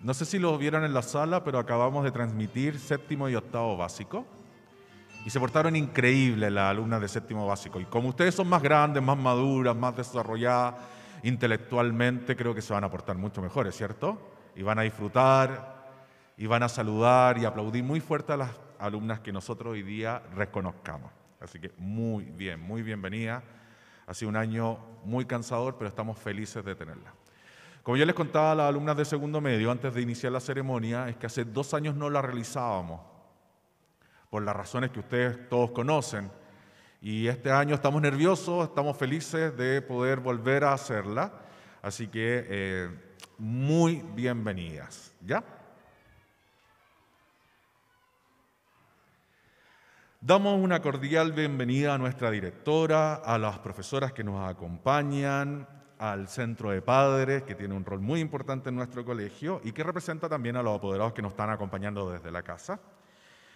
No sé si los vieron en la sala, pero acabamos de transmitir séptimo y octavo básico. Y se portaron increíble las alumnas de séptimo básico. Y como ustedes son más grandes, más maduras, más desarrolladas intelectualmente, creo que se van a portar mucho mejores, ¿cierto? Y van a disfrutar, y van a saludar y aplaudir muy fuerte a las alumnas que nosotros hoy día reconozcamos. Así que muy bien, muy bienvenida. Ha sido un año muy cansador, pero estamos felices de tenerla. Como yo les contaba a las alumnas de segundo medio antes de iniciar la ceremonia, es que hace dos años no la realizábamos, por las razones que ustedes todos conocen. Y este año estamos nerviosos, estamos felices de poder volver a hacerla. Así que eh, muy bienvenidas. ¿Ya? Damos una cordial bienvenida a nuestra directora, a las profesoras que nos acompañan, al centro de padres, que tiene un rol muy importante en nuestro colegio y que representa también a los apoderados que nos están acompañando desde la casa.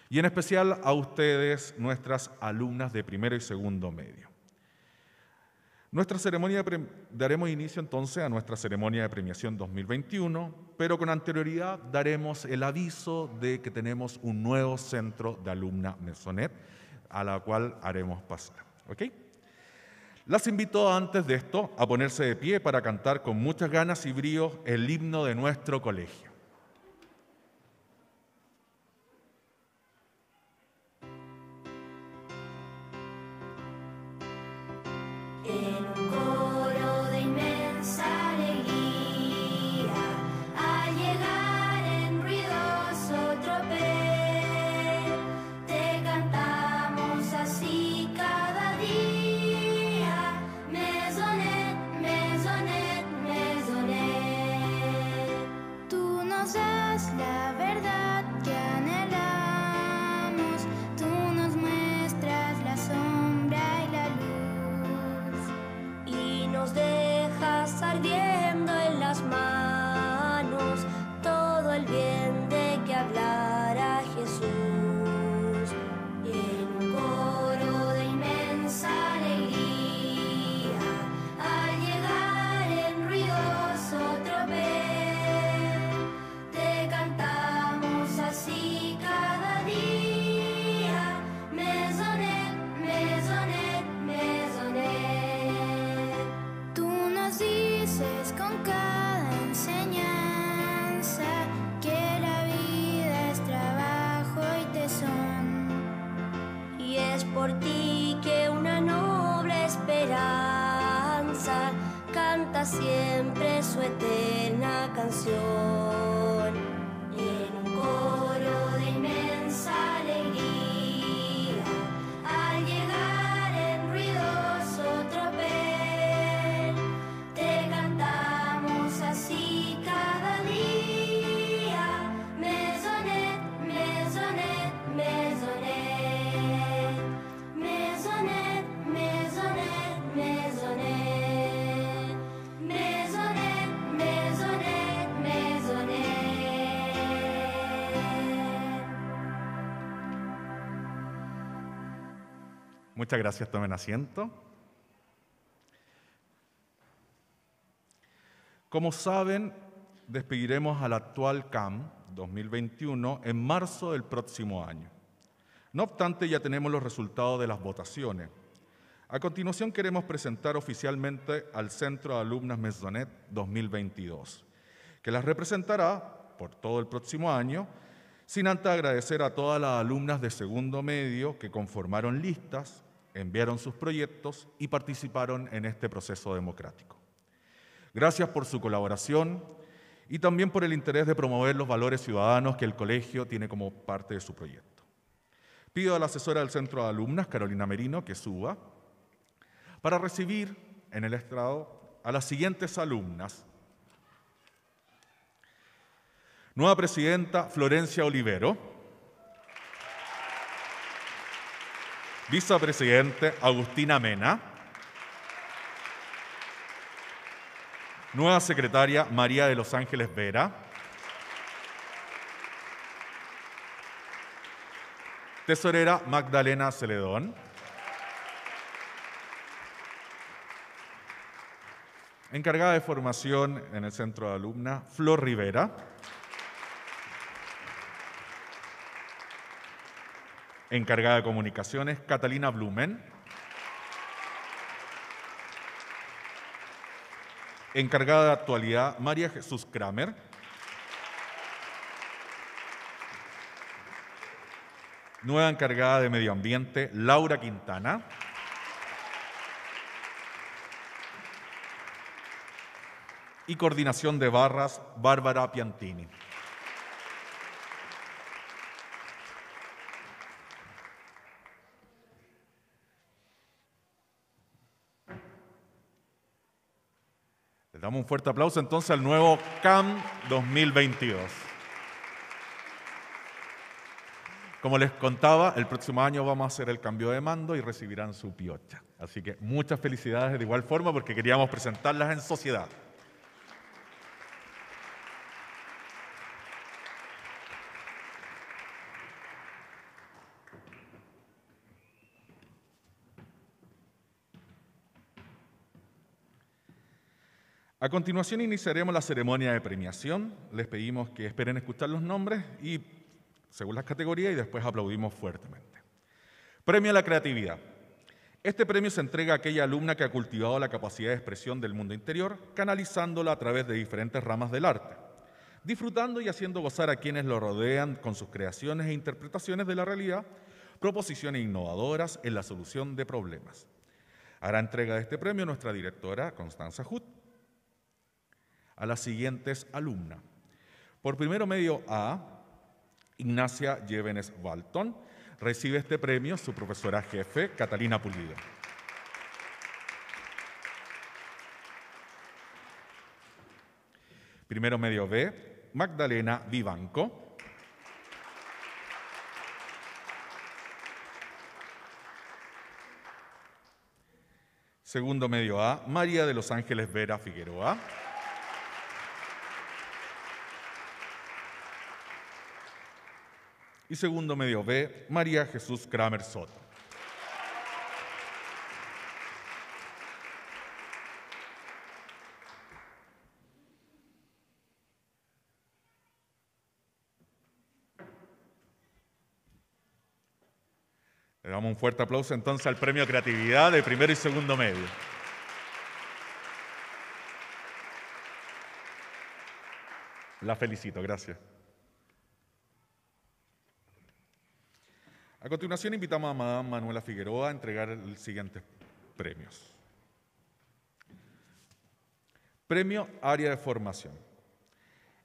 Y en especial a ustedes, nuestras alumnas de primero y segundo medio. Nuestra ceremonia daremos inicio entonces a nuestra ceremonia de premiación 2021, pero con anterioridad daremos el aviso de que tenemos un nuevo centro de alumna Mesonet, a la cual haremos pasar. ¿Ok? Las invito antes de esto a ponerse de pie para cantar con muchas ganas y brío el himno de nuestro colegio. Eh, siempre su la canción. Muchas gracias, tomen asiento. Como saben, despediremos al actual CAM 2021 en marzo del próximo año. No obstante, ya tenemos los resultados de las votaciones. A continuación queremos presentar oficialmente al Centro de Alumnas Mesonet 2022, que las representará por todo el próximo año sin antes agradecer a todas las alumnas de segundo medio que conformaron listas, enviaron sus proyectos y participaron en este proceso democrático. Gracias por su colaboración y también por el interés de promover los valores ciudadanos que el colegio tiene como parte de su proyecto. Pido a la asesora del Centro de Alumnas, Carolina Merino, que suba para recibir en el estrado a las siguientes alumnas Nueva presidenta Florencia Olivero. Vicepresidente Agustina Mena. Nueva secretaria María de Los Ángeles Vera. Tesorera Magdalena Celedón. Encargada de formación en el centro de alumna, Flor Rivera. encargada de comunicaciones, Catalina Blumen, encargada de actualidad, María Jesús Kramer, nueva encargada de medio ambiente, Laura Quintana, y coordinación de barras, Bárbara Piantini. damos un fuerte aplauso entonces al nuevo CAM 2022. Como les contaba, el próximo año vamos a hacer el cambio de mando y recibirán su piocha. Así que muchas felicidades de igual forma porque queríamos presentarlas en sociedad. A continuación iniciaremos la ceremonia de premiación. Les pedimos que esperen escuchar los nombres y según las categorías y después aplaudimos fuertemente. Premio a la creatividad. Este premio se entrega a aquella alumna que ha cultivado la capacidad de expresión del mundo interior, canalizándola a través de diferentes ramas del arte, disfrutando y haciendo gozar a quienes lo rodean con sus creaciones e interpretaciones de la realidad, proposiciones innovadoras en la solución de problemas. Hará entrega de este premio nuestra directora Constanza Hutt a las siguientes alumnas. Por primero medio A, Ignacia Llévenes Walton recibe este premio su profesora jefe, Catalina Pulido. Primero medio B, Magdalena Vivanco. Segundo medio A, María de los Ángeles Vera Figueroa. Y segundo medio B, María Jesús Kramer Soto. Le damos un fuerte aplauso entonces al Premio Creatividad de primero y segundo medio. La felicito, gracias. A continuación invitamos a Madame Manuela Figueroa a entregar los siguientes premios. Premio Área de Formación.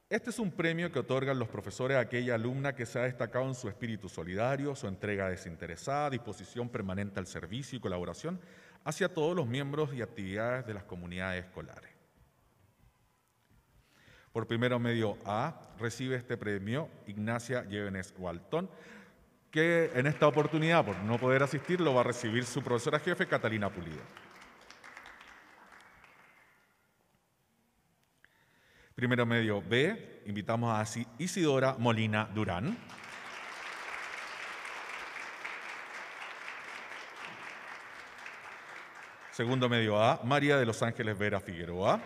Este es un premio que otorgan los profesores a aquella alumna que se ha destacado en su espíritu solidario, su entrega desinteresada, disposición permanente al servicio y colaboración hacia todos los miembros y actividades de las comunidades escolares. Por primero medio A recibe este premio Ignacia Llévenes Walton que en esta oportunidad, por no poder asistir, lo va a recibir su profesora jefe, Catalina Pulido. Primero medio B, invitamos a Isidora Molina Durán. Segundo medio A, María de los Ángeles Vera Figueroa.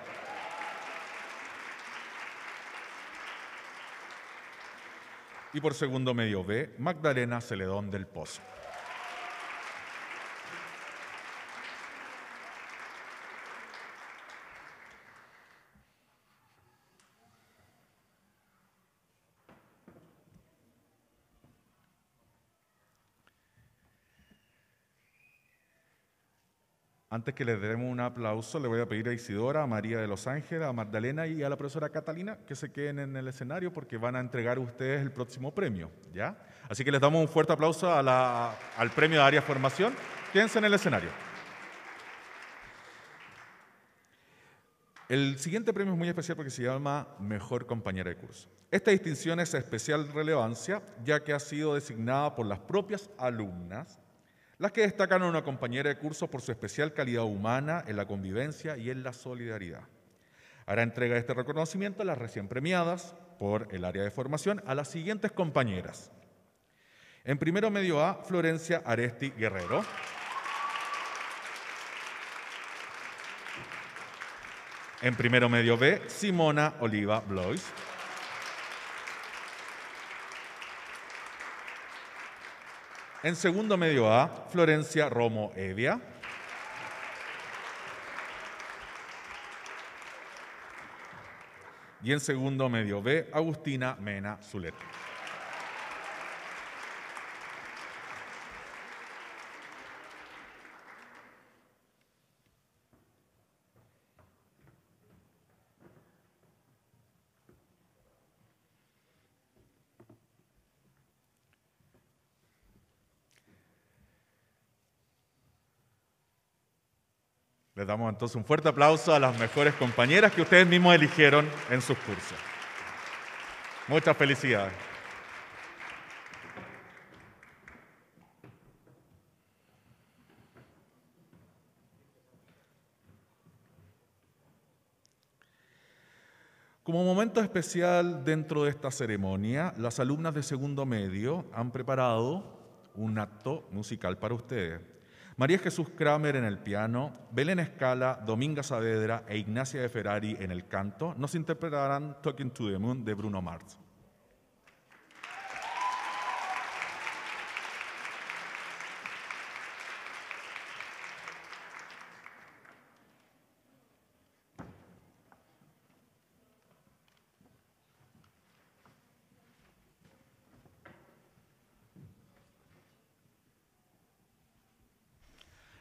Y por segundo medio B, Magdalena Celedón del Pozo. Antes que les demos un aplauso, le voy a pedir a Isidora, a María de los Ángeles, a Magdalena y a la profesora Catalina que se queden en el escenario porque van a entregar ustedes el próximo premio, ¿ya? Así que les damos un fuerte aplauso al premio de Área Formación. Quédense en el escenario. El siguiente premio es muy especial porque se llama Mejor Compañera de Curso. Esta distinción es de especial relevancia ya que ha sido designada por las propias alumnas las que destacan a una compañera de curso por su especial calidad humana en la convivencia y en la solidaridad. Hará entrega de este reconocimiento a las recién premiadas por el área de formación a las siguientes compañeras. En primero medio A, Florencia Aresti Guerrero. En primero medio B, Simona Oliva Blois. En segundo medio A, Florencia Romo edia Y en segundo medio B, Agustina Mena Zuleta. Entonces un fuerte aplauso a las mejores compañeras que ustedes mismos eligieron en sus cursos. Muchas felicidades. Como momento especial dentro de esta ceremonia, las alumnas de segundo medio han preparado un acto musical para ustedes. María Jesús Kramer en el piano, Belén Escala, Dominga Saavedra e Ignacia de Ferrari en el canto nos interpretarán Talking to the Moon de Bruno Mars.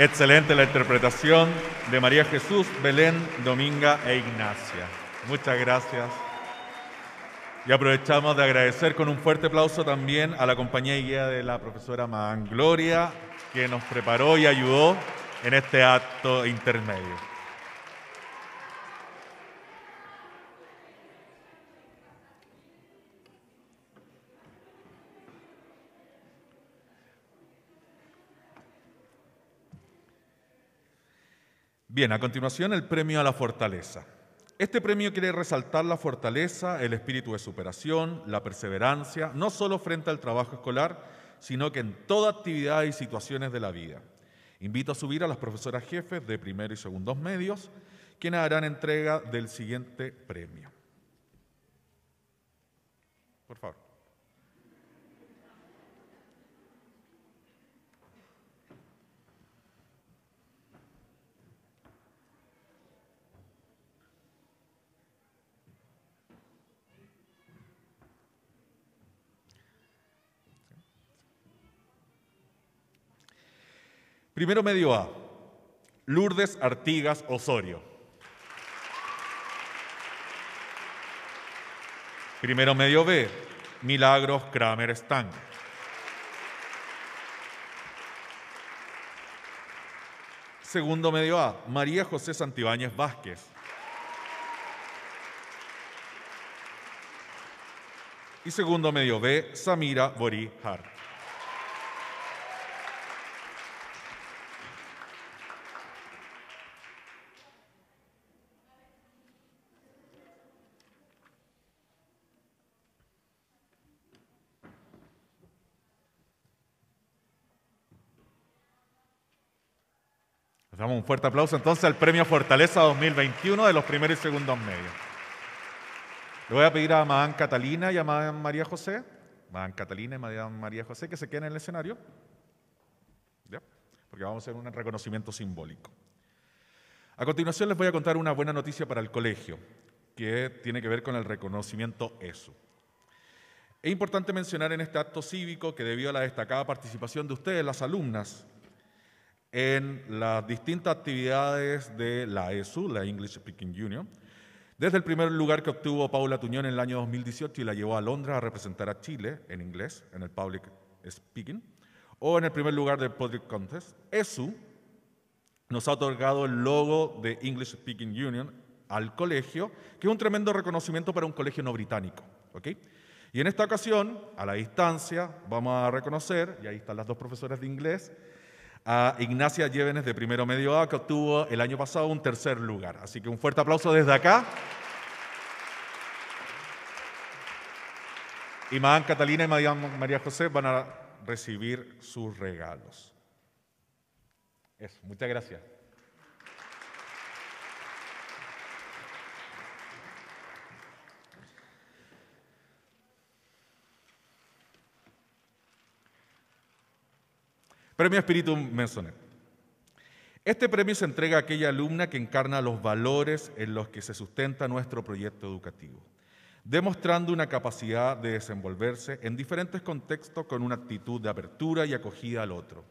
Excelente la interpretación de María Jesús, Belén, Dominga e Ignacia. Muchas gracias. Y aprovechamos de agradecer con un fuerte aplauso también a la compañía y guía de la profesora Magán Gloria, que nos preparó y ayudó en este acto intermedio. Bien, a continuación el premio a la fortaleza. Este premio quiere resaltar la fortaleza, el espíritu de superación, la perseverancia, no solo frente al trabajo escolar, sino que en toda actividad y situaciones de la vida. Invito a subir a las profesoras jefes de primero y segundos medios, quienes harán entrega del siguiente premio. Por favor. Primero medio A, Lourdes Artigas Osorio. Primero medio B, Milagros Kramer Stang. Segundo medio A, María José Santibáñez Vázquez. Y segundo medio B, Samira Borí Hart. un fuerte aplauso entonces al Premio Fortaleza 2021 de los primeros y segundos medios. Le voy a pedir a Madame Catalina y a Madame María José, Madame Catalina y Madame María José, que se queden en el escenario, ¿Ya? porque vamos a hacer un reconocimiento simbólico. A continuación les voy a contar una buena noticia para el colegio, que tiene que ver con el reconocimiento ESO. Es importante mencionar en este acto cívico que debido a la destacada participación de ustedes, las alumnas, en las distintas actividades de la ESU, la English Speaking Union, desde el primer lugar que obtuvo Paula Tuñón en el año 2018 y la llevó a Londres a representar a Chile en inglés, en el Public Speaking, o en el primer lugar del Public Contest, ESU nos ha otorgado el logo de English Speaking Union al colegio, que es un tremendo reconocimiento para un colegio no británico. Y en esta ocasión, a la distancia, vamos a reconocer, y ahí están las dos profesoras de inglés, a Ignacia Llévenes de Primero Medio A, que obtuvo el año pasado un tercer lugar. Así que un fuerte aplauso desde acá. Y Madame Catalina y María José van a recibir sus regalos. Eso, muchas gracias. Premio Espíritu Mensonet. Este premio se entrega a aquella alumna que encarna los valores en los que se sustenta nuestro proyecto educativo, demostrando una capacidad de desenvolverse en diferentes contextos con una actitud de apertura y acogida al otro,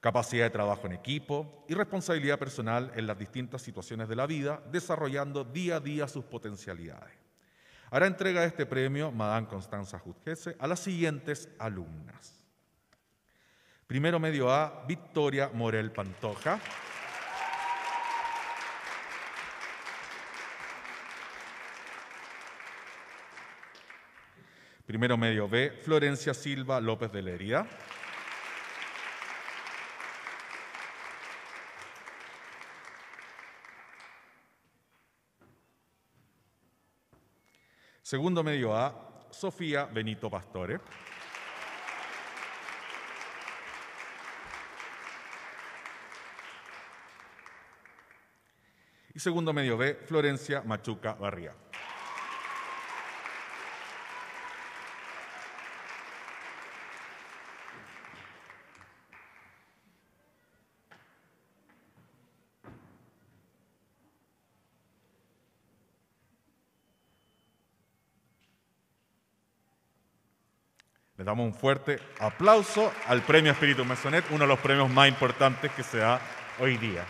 capacidad de trabajo en equipo y responsabilidad personal en las distintas situaciones de la vida, desarrollando día a día sus potencialidades. Ahora entrega este premio Madame Constanza Jutgese a las siguientes alumnas. Primero medio A, Victoria Morel Pantoja. Primero medio B, Florencia Silva López de Lerida. Segundo medio A, Sofía Benito Pastore. Y segundo medio B, Florencia Machuca Barría. Le damos un fuerte aplauso al Premio Espíritu Mesonet, uno de los premios más importantes que se da hoy día.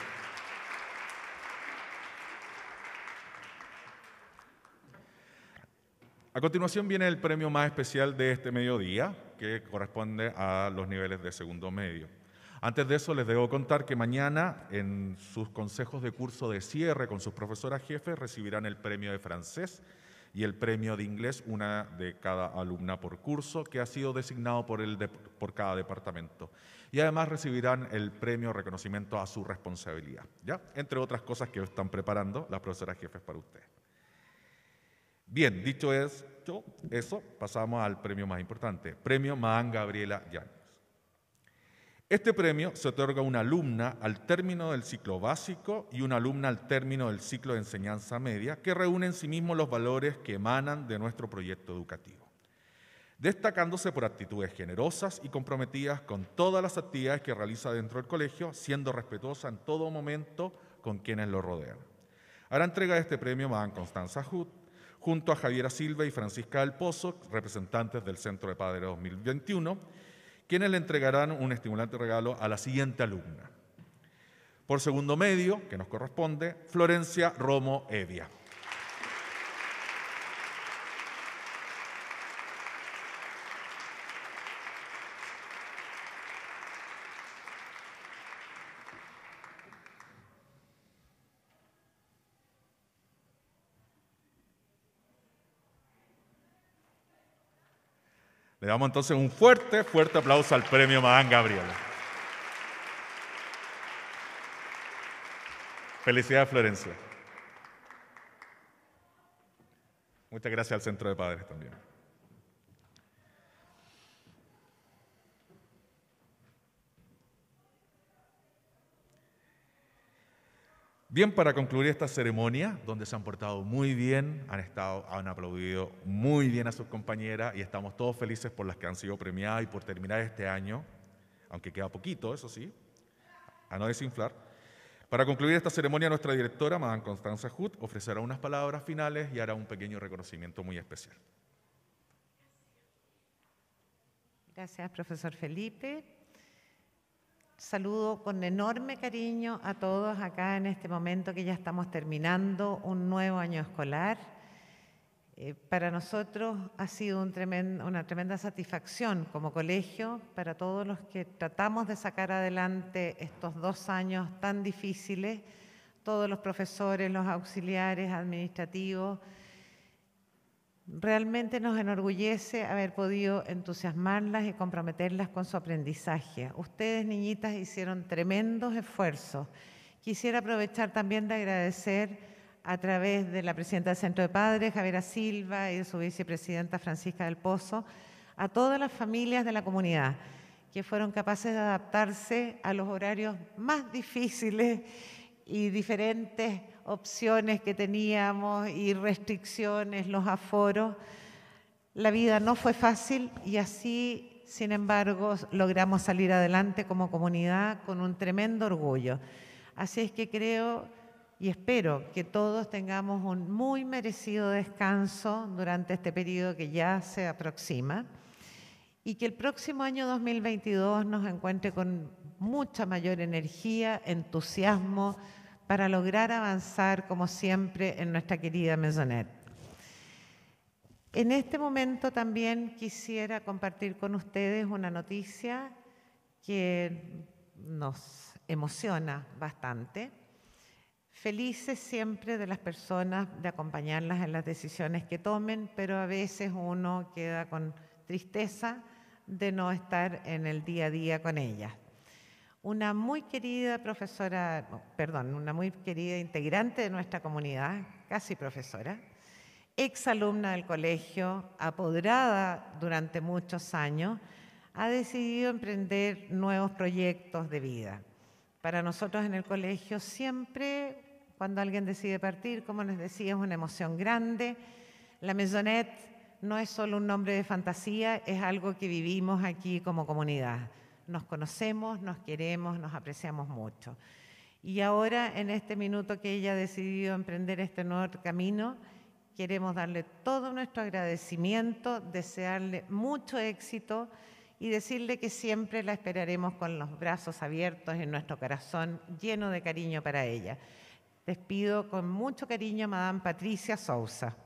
A continuación viene el premio más especial de este mediodía, que corresponde a los niveles de segundo medio. Antes de eso, les debo contar que mañana, en sus consejos de curso de cierre con sus profesoras jefes, recibirán el premio de francés y el premio de inglés, una de cada alumna por curso, que ha sido designado por, el por cada departamento. Y además recibirán el premio reconocimiento a su responsabilidad, ¿ya? entre otras cosas que están preparando las profesoras jefes para ustedes. Bien, dicho esto, eso, pasamos al premio más importante, premio Mahan Gabriela Llanos. Este premio se otorga a una alumna al término del ciclo básico y una alumna al término del ciclo de enseñanza media, que reúne en sí mismo los valores que emanan de nuestro proyecto educativo, destacándose por actitudes generosas y comprometidas con todas las actividades que realiza dentro del colegio, siendo respetuosa en todo momento con quienes lo rodean. la entrega de este premio Madame Constanza Hood, junto a Javiera Silva y Francisca del Pozo, representantes del Centro de Padres 2021, quienes le entregarán un estimulante regalo a la siguiente alumna. Por segundo medio, que nos corresponde, Florencia Romo Evia. Le damos entonces un fuerte, fuerte aplauso al premio Madame Gabriel. Felicidades, Florencia. Muchas gracias al Centro de Padres también. Bien, para concluir esta ceremonia, donde se han portado muy bien, han, estado, han aplaudido muy bien a sus compañeras y estamos todos felices por las que han sido premiadas y por terminar este año, aunque queda poquito, eso sí, a no desinflar. Para concluir esta ceremonia, nuestra directora, Madame Constanza Hood, ofrecerá unas palabras finales y hará un pequeño reconocimiento muy especial. Gracias, profesor Felipe. Saludo con enorme cariño a todos acá en este momento que ya estamos terminando un nuevo año escolar. Eh, para nosotros ha sido una tremenda satisfacción como colegio, para todos los que tratamos de sacar adelante estos dos años tan difíciles, todos los profesores, los auxiliares administrativos, Realmente nos enorgullece haber podido entusiasmarlas y comprometerlas con su aprendizaje. Ustedes, niñitas, hicieron tremendos esfuerzos. Quisiera aprovechar también de agradecer a través de la presidenta del Centro de Padres, Javiera Silva, y de su vicepresidenta Francisca del Pozo, a todas las familias de la comunidad que fueron capaces de adaptarse a los horarios más difíciles y diferentes opciones que teníamos y restricciones, los aforos. La vida no fue fácil y así, sin embargo, logramos salir adelante como comunidad con un tremendo orgullo. Así es que creo y espero que todos tengamos un muy merecido descanso durante este periodo que ya se aproxima y que el próximo año 2022 nos encuentre con mucha mayor energía, entusiasmo para lograr avanzar como siempre en nuestra querida Maisonet. En este momento también quisiera compartir con ustedes una noticia que nos emociona bastante. Felices siempre de las personas, de acompañarlas en las decisiones que tomen, pero a veces uno queda con tristeza de no estar en el día a día con ella, Una muy querida profesora, perdón, una muy querida integrante de nuestra comunidad, casi profesora, ex alumna del colegio, apodrada durante muchos años, ha decidido emprender nuevos proyectos de vida. Para nosotros en el colegio siempre, cuando alguien decide partir, como les decía, es una emoción grande. La Maisonette no es solo un nombre de fantasía, es algo que vivimos aquí como comunidad. Nos conocemos, nos queremos, nos apreciamos mucho. Y ahora, en este minuto que ella ha decidido emprender este nuevo camino, queremos darle todo nuestro agradecimiento, desearle mucho éxito y decirle que siempre la esperaremos con los brazos abiertos en nuestro corazón lleno de cariño para ella. pido con mucho cariño a Madame Patricia Sousa.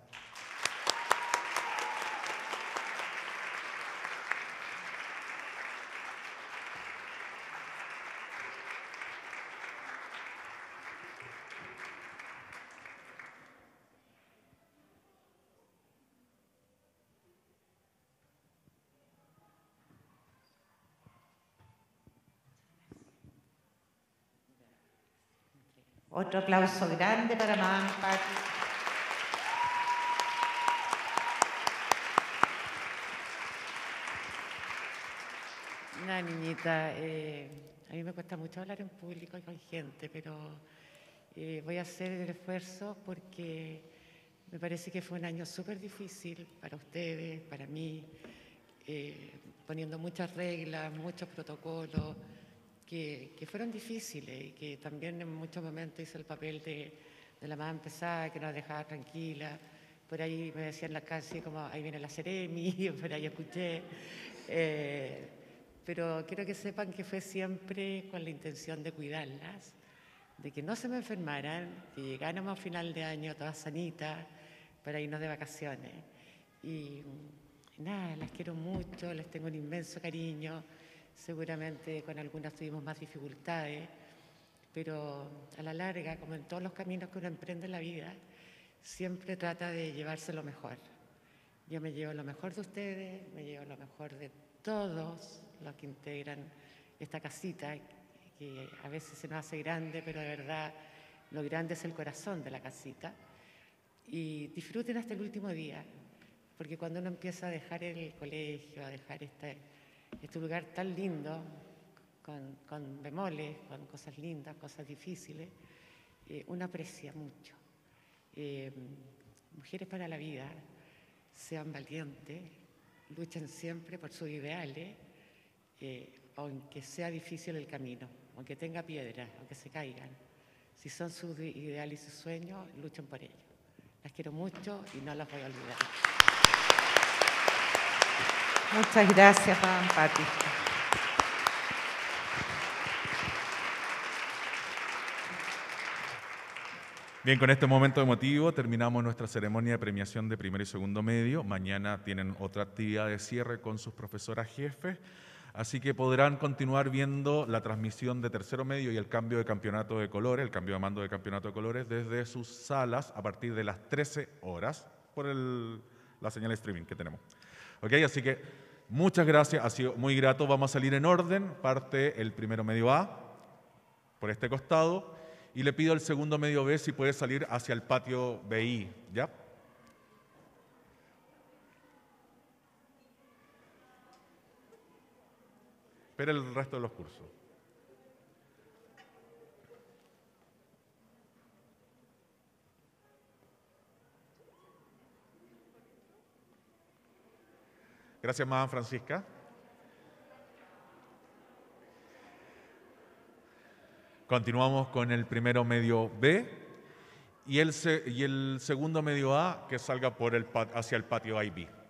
Otro aplauso grande para mamá Pati. Nada, niñita, eh, a mí me cuesta mucho hablar en público y con gente, pero eh, voy a hacer el esfuerzo porque me parece que fue un año súper difícil para ustedes, para mí, eh, poniendo muchas reglas, muchos protocolos que, fueron difíciles y que también en muchos momentos hice el papel de, la más pesada, que nos dejaba tranquila. Por ahí me decían en la calle como, ahí viene la Ceremi, por ahí escuché. Eh, pero quiero que sepan que fue siempre con la intención de cuidarlas, de que no se me enfermaran, que llegáramos a final de año todas sanitas para irnos de vacaciones. Y nada, las quiero mucho, les tengo un inmenso cariño seguramente con algunas tuvimos más dificultades, pero a la larga, como en todos los caminos que uno emprende en la vida, siempre trata de llevarse lo mejor. Yo me llevo lo mejor de ustedes, me llevo lo mejor de todos los que integran esta casita, que a veces se nos hace grande, pero de verdad lo grande es el corazón de la casita. Y disfruten hasta el último día, porque cuando uno empieza a dejar el colegio, a dejar esta este lugar tan lindo, con, bemoles, con cosas lindas, cosas difíciles, eh, uno aprecia mucho. Eh, mujeres para la vida, sean valientes, luchen siempre por sus ideales, eh, aunque sea difícil el camino, aunque tenga piedras, aunque se caigan. Si son sus ideales y sus sueños, luchen por ellos. Las quiero mucho y no las voy a olvidar. Muchas gracias, Juan Pati. Bien, con este momento emotivo terminamos nuestra ceremonia de premiación de primero y segundo medio. Mañana tienen otra actividad de cierre con sus profesoras jefes, así que podrán continuar viendo la transmisión de tercero medio y el cambio de campeonato de colores, el cambio de mando de campeonato de colores desde sus salas a partir de las 13 horas por la señal de streaming que tenemos. ¿Ok? Así que muchas gracias, ha sido muy grato. Vamos a salir en orden. Parte el primero medio A, por este costado, y le pido al segundo medio B si puede salir hacia el patio BI, ¿ya? Espera el resto de los cursos. Gracias, Madame Francisca. Continuamos con el primero medio B y el, segundo medio A que salga por el, hacia el patio B.